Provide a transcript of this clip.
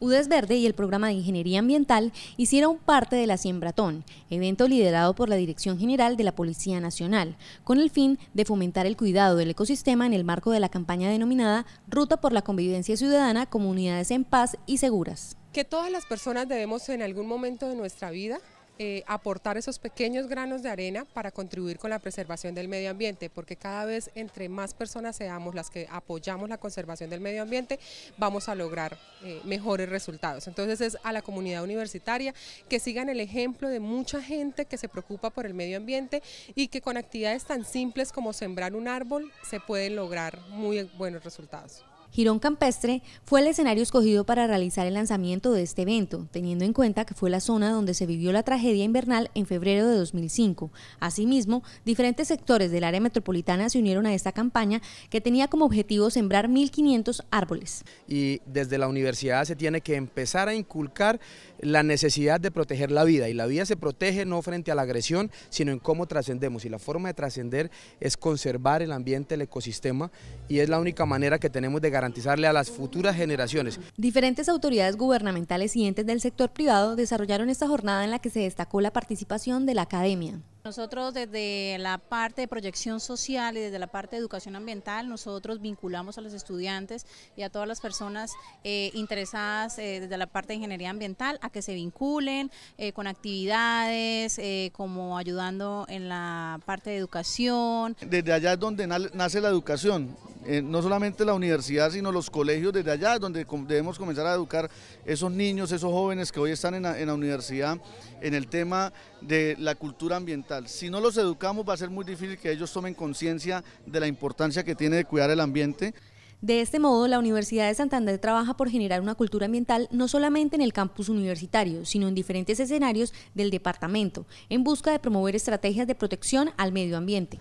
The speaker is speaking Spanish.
UDES Verde y el programa de Ingeniería Ambiental hicieron parte de la Siembratón, evento liderado por la Dirección General de la Policía Nacional, con el fin de fomentar el cuidado del ecosistema en el marco de la campaña denominada Ruta por la Convivencia Ciudadana, Comunidades en Paz y Seguras. Que todas las personas debemos en algún momento de nuestra vida eh, aportar esos pequeños granos de arena para contribuir con la preservación del medio ambiente, porque cada vez entre más personas seamos las que apoyamos la conservación del medio ambiente, vamos a lograr eh, mejores resultados. Entonces es a la comunidad universitaria que sigan el ejemplo de mucha gente que se preocupa por el medio ambiente y que con actividades tan simples como sembrar un árbol se pueden lograr muy buenos resultados. Girón Campestre fue el escenario escogido para realizar el lanzamiento de este evento, teniendo en cuenta que fue la zona donde se vivió la tragedia invernal en febrero de 2005. Asimismo, diferentes sectores del área metropolitana se unieron a esta campaña que tenía como objetivo sembrar 1.500 árboles. Y desde la universidad se tiene que empezar a inculcar la necesidad de proteger la vida y la vida se protege no frente a la agresión, sino en cómo trascendemos y la forma de trascender es conservar el ambiente, el ecosistema y es la única manera que tenemos de garantizar garantizarle a las futuras generaciones. Diferentes autoridades gubernamentales y entes del sector privado desarrollaron esta jornada en la que se destacó la participación de la academia. Nosotros desde la parte de proyección social y desde la parte de educación ambiental, nosotros vinculamos a los estudiantes y a todas las personas eh, interesadas eh, desde la parte de ingeniería ambiental a que se vinculen eh, con actividades, como ayudando en la parte de educación. Desde allá es donde nace la educación, eh, no solamente la universidad, sino los colegios desde allá, donde debemos comenzar a educar esos niños, esos jóvenes que hoy están en la universidad, en el tema de la cultura ambiental. Si no los educamos va a ser muy difícil que ellos tomen conciencia de la importancia que tiene de cuidar el ambiente. De este modo, la Universidad de Santander trabaja por generar una cultura ambiental no solamente en el campus universitario, sino en diferentes escenarios del departamento, en busca de promover estrategias de protección al medio ambiente.